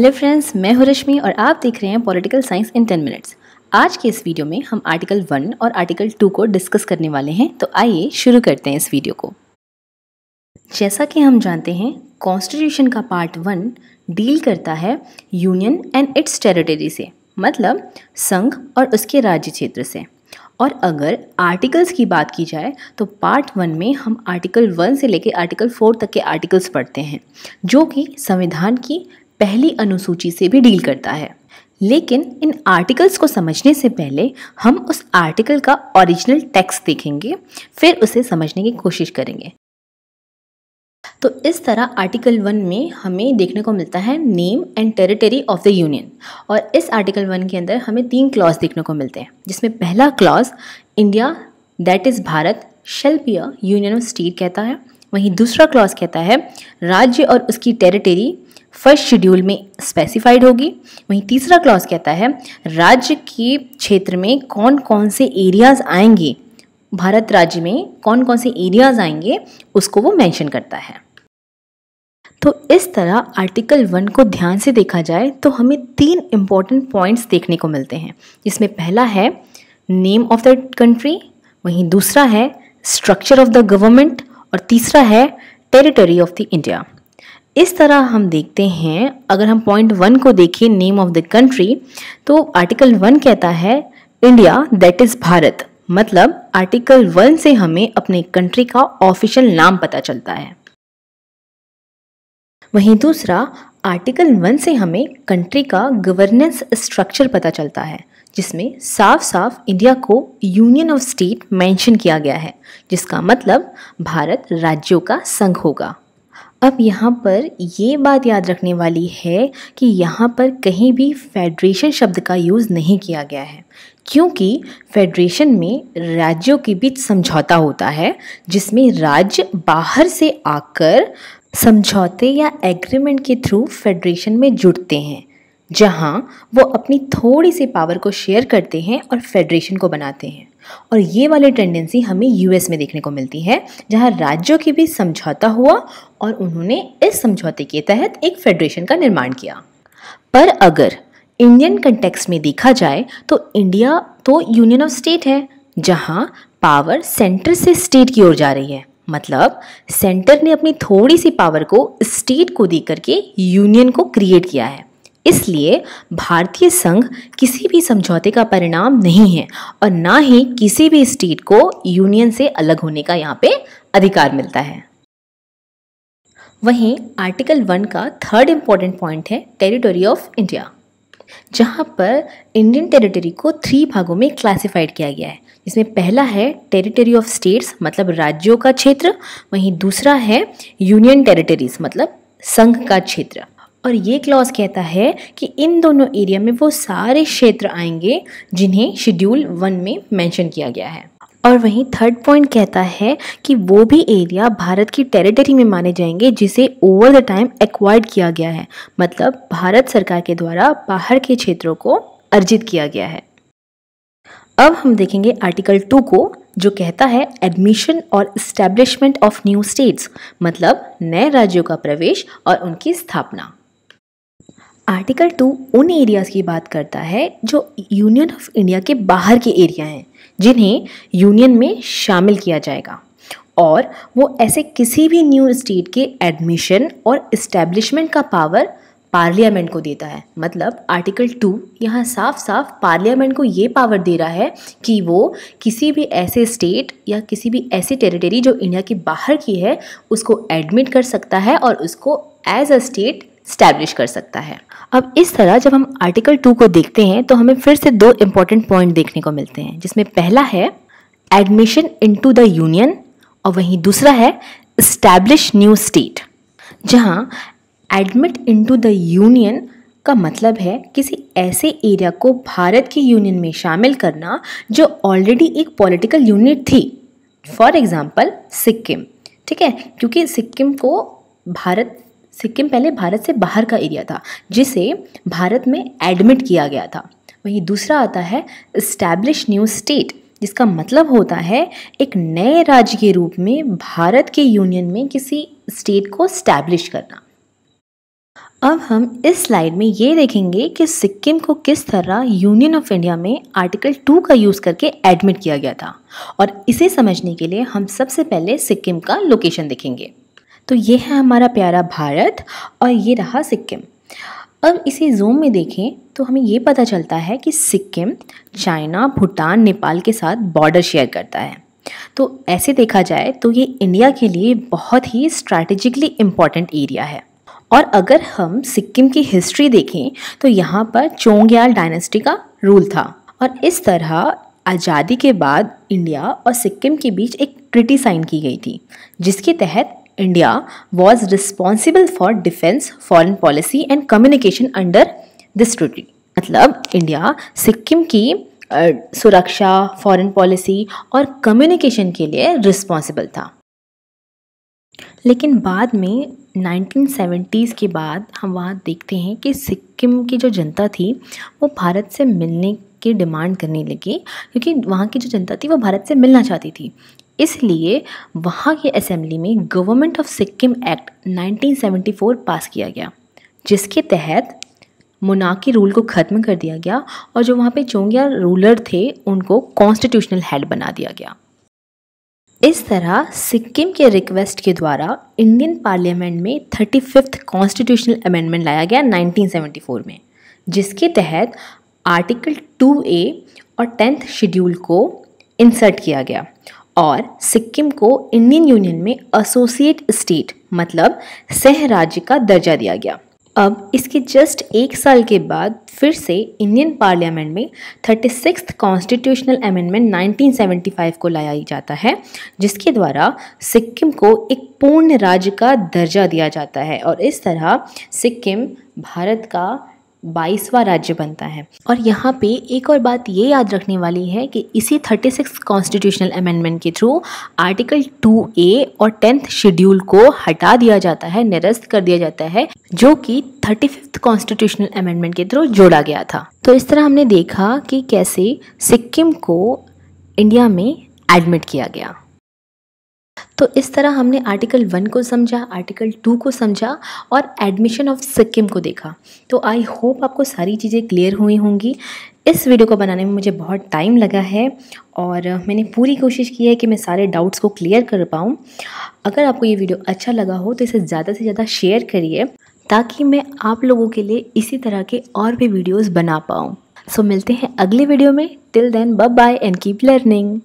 Hello friends मैं हूं रश्मि और आप देख रहे हैं political science in ten minutes आज के इस वीडियो में हम आर्टिकल वन और आर्टिकल टू को डिस्कस करने वाले हैं तो आइए शुरू करते हैं इस वीडियो को जैसा कि हम जानते हैं कॉन्स्टिट्यूशन का पार्ट वन डील करता है यूनियन एंड इट्स टेरिटरी से मतलब संघ और उसके राज्य क्षेत्र से और अगर आर्टिकल्स की बात की जाए तो पार्ट वन में हम आर्टिकल वन से लेकर आर्टिकल फोर तक के आर्टिकल्स पढ़ते हैं जो कि संविधान की पहली अनुसूची से भी डील करता है लेकिन इन आर्टिकल्स को समझने से पहले हम उस आर्टिकल का ओरिजिनल टेक्स्ट देखेंगे फिर उसे समझने की कोशिश करेंगे तो इस तरह आर्टिकल वन में हमें देखने को मिलता है name and territory of the union और इस आर्टिकल वन के अंदर हमें तीन क्लॉज देखने को मिलते हैं जिसमें पहला clause India that is Bharat shall be a union of state कहता है वहीं दूसरा क्लॉज कहता है राज्य और उसकी टेरिटरी फर्स्ट शेड्यूल में स्पेसिफाइड होगी वहीं तीसरा क्लॉज कहता है राज्य के क्षेत्र में कौन कौन से एरियाज़ आएंगे भारत राज्य में कौन कौन से एरियाज़ आएंगे उसको वो मेंशन करता है तो इस तरह आर्टिकल वन को ध्यान से देखा जाए तो हमें तीन इम्पॉर्टेंट पॉइंट्स देखने को मिलते हैं जिसमें पहला है नेम ऑफ द कंट्री वहीं दूसरा है स्ट्रक्चर ऑफ द गवर्नमेंट और तीसरा है टेरिटरी ऑफ द इंडिया इस तरह हम देखते हैं अगर हम पॉइंट वन को देखें नेम ऑफ द कंट्री तो आर्टिकल वन कहता है इंडिया दैट इज़ भारत मतलब आर्टिकल वन से हमें अपने कंट्री का ऑफिशियल नाम पता चलता है वहीं दूसरा आर्टिकल वन से हमें कंट्री का गवर्नेंस स्ट्रक्चर पता चलता है जिसमें साफ साफ इंडिया को यूनियन ऑफ स्टेट मेंशन किया गया है जिसका मतलब भारत राज्यों का संघ होगा अब यहाँ पर ये बात याद रखने वाली है कि यहाँ पर कहीं भी फेडरेशन शब्द का यूज़ नहीं किया गया है क्योंकि फेडरेशन में राज्यों के बीच समझौता होता है जिसमें राज्य बाहर से आकर समझौते या एग्रीमेंट के थ्रू फेडरेशन में जुड़ते हैं जहां वो अपनी थोड़ी सी पावर को शेयर करते हैं और फेडरेशन को बनाते हैं और ये वाली टेंडेंसी हमें यूएस में देखने को मिलती है जहां राज्यों के बीच समझौता हुआ और उन्होंने इस समझौते के तहत एक फेडरेशन का निर्माण किया पर अगर इंडियन कंटेक्स में देखा जाए तो इंडिया तो यूनियन ऑफ स्टेट है जहाँ पावर सेंटर से स्टेट की ओर जा रही है मतलब सेंटर ने अपनी थोड़ी सी पावर को स्टेट को दे करके यूनियन को क्रिएट किया है इसलिए भारतीय संघ किसी भी समझौते का परिणाम नहीं है और ना ही किसी भी स्टेट को यूनियन से अलग होने का यहाँ पे अधिकार मिलता है वहीं आर्टिकल वन का थर्ड इम्पॉर्टेंट पॉइंट है टेरिटोरी ऑफ इंडिया जहाँ पर इंडियन टेरिटरी को थ्री भागों में क्लासिफाइड किया गया है जिसमें पहला है टेरिटरी ऑफ स्टेट्स मतलब राज्यों का क्षेत्र वहीं दूसरा है यूनियन टेरिटरीज मतलब संघ का क्षेत्र और ये क्लॉज कहता है कि इन दोनों एरिया में वो सारे क्षेत्र आएंगे जिन्हें शेड्यूल वन में मेंशन किया गया है और वहीं थर्ड पॉइंट कहता है कि वो भी एरिया भारत की टेरिटरी में माने जाएंगे जिसे ओवर द टाइम एक्वायर्ड किया गया है मतलब भारत सरकार के द्वारा बाहर के क्षेत्रों को अर्जित किया गया है अब हम देखेंगे आर्टिकल टू को जो कहता है एडमिशन और इस्टेब्लिशमेंट ऑफ न्यू स्टेट्स मतलब नए राज्यों का प्रवेश और उनकी स्थापना आर्टिकल टू उन एरियाज़ की बात करता है जो यूनियन ऑफ इंडिया के बाहर के एरिया हैं जिन्हें यूनियन में शामिल किया जाएगा और वो ऐसे किसी भी न्यू स्टेट के एडमिशन और इस्टेब्लिशमेंट का पावर पार्लियामेंट को देता है मतलब आर्टिकल टू यहाँ साफ साफ पार्लियामेंट को ये पावर दे रहा है कि वो किसी भी ऐसे स्टेट या किसी भी ऐसी टेरिटरी जो इंडिया के बाहर की है उसको एडमिट कर सकता है और उसको एज अ स्टेट स्टैब्लिश कर सकता है अब इस तरह जब हम आर्टिकल टू को देखते हैं तो हमें फिर से दो इम्पॉर्टेंट पॉइंट देखने को मिलते हैं जिसमें पहला है एडमिशन इन द यूनियन और वहीं दूसरा है इस्टेब्लिश न्यू स्टेट जहाँ एडमिट टू द यूनियन का मतलब है किसी ऐसे एरिया को भारत की यूनियन में शामिल करना जो ऑलरेडी एक पॉलिटिकल यूनिट थी फॉर एग्ज़ाम्पल सिक्किम ठीक है क्योंकि सिक्किम को भारत सिक्किम पहले भारत से बाहर का एरिया था जिसे भारत में एडमिट किया गया था वहीं दूसरा आता है इस्टेब्लिश न्यू स्टेट जिसका मतलब होता है एक नए राज्य के रूप में भारत के यूनियन में किसी स्टेट को स्टैब्लिश करना अब हम इस स्लाइड में ये देखेंगे कि सिक्किम को किस तरह यूनियन ऑफ इंडिया में आर्टिकल टू का यूज़ करके एडमिट किया गया था और इसे समझने के लिए हम सबसे पहले सिक्किम का लोकेशन देखेंगे तो ये है हमारा प्यारा भारत और ये रहा सिक्किम अब इसे जूम में देखें तो हमें ये पता चलता है कि सिक्किम चाइना भूटान नेपाल के साथ बॉर्डर शेयर करता है तो ऐसे देखा जाए तो ये इंडिया के लिए बहुत ही स्ट्रैटेजिकली इम्पॉर्टेंट एरिया है और अगर हम सिक्किम की हिस्ट्री देखें तो यहाँ पर चोंगयाल डायनेस्टी का रूल था और इस तरह आज़ादी के बाद इंडिया और सिक्किम के बीच एक ट्रिटी साइन की गई थी जिसके तहत India was responsible for defense, foreign policy and communication under this treaty. मतलब इंडिया सिक्किम की सुरक्षा फॉरेन पॉलिसी और कम्युनिकेशन के लिए रिस्पॉन्सिबल था लेकिन बाद में 1970s के बाद हम वहाँ देखते हैं कि सिक्किम की जो जनता थी वो भारत से मिलने की डिमांड करने लगी क्योंकि वहाँ की जो जनता थी वो भारत से मिलना चाहती थी इसलिए वहाँ की असेंबली में गवर्नमेंट ऑफ सिक्किम एक्ट 1974 पास किया गया जिसके तहत मोनाकी रूल को ख़त्म कर दिया गया और जो वहाँ पे चोंगिया रूलर थे उनको कॉन्स्टिट्यूशनल हेड बना दिया गया इस तरह सिक्किम के रिक्वेस्ट के द्वारा इंडियन पार्लियामेंट में थर्टी फिफ्थ कॉन्स्टिट्यूशनल अमेंडमेंट लाया गया 1974 में जिसके तहत आर्टिकल टू ए और टेंथ शेड्यूल को इंसर्ट किया गया और सिक्किम को इंडियन यूनियन में एसोसिएट स्टेट मतलब सह राज्य का दर्जा दिया गया अब इसके जस्ट एक साल के बाद फिर से इंडियन पार्लियामेंट में थर्टी सिक्स कॉन्स्टिट्यूशनल अमेंडमेंट 1975 को लाया जाता है जिसके द्वारा सिक्किम को एक पूर्ण राज्य का दर्जा दिया जाता है और इस तरह सिक्किम भारत का बाईसवा राज्य बनता है और यहाँ पे एक और बात ये याद रखने वाली है कि इसी 36 कॉन्स्टिट्यूशनल अमेंडमेंट के थ्रू आर्टिकल ए और टेंथ शेड्यूल को हटा दिया जाता है निरस्त कर दिया जाता है जो कि थर्टी फिफ्थ कॉन्स्टिट्यूशनल अमेंडमेंट के थ्रू जोड़ा गया था तो इस तरह हमने देखा कि कैसे सिक्किम को इंडिया में एडमिट किया गया तो इस तरह हमने आर्टिकल वन को समझा आर्टिकल टू को समझा और एडमिशन ऑफ सिक्किम को देखा तो आई होप आपको सारी चीज़ें क्लियर हुई होंगी इस वीडियो को बनाने में मुझे बहुत टाइम लगा है और मैंने पूरी कोशिश की है कि मैं सारे डाउट्स को क्लियर कर पाऊँ अगर आपको ये वीडियो अच्छा लगा हो तो इसे ज़्यादा से ज़्यादा शेयर करिए ताकि मैं आप लोगों के लिए इसी तरह के और भी वीडियोज़ बना पाऊँ सो so, मिलते हैं अगले वीडियो में till then bye bye and keep learning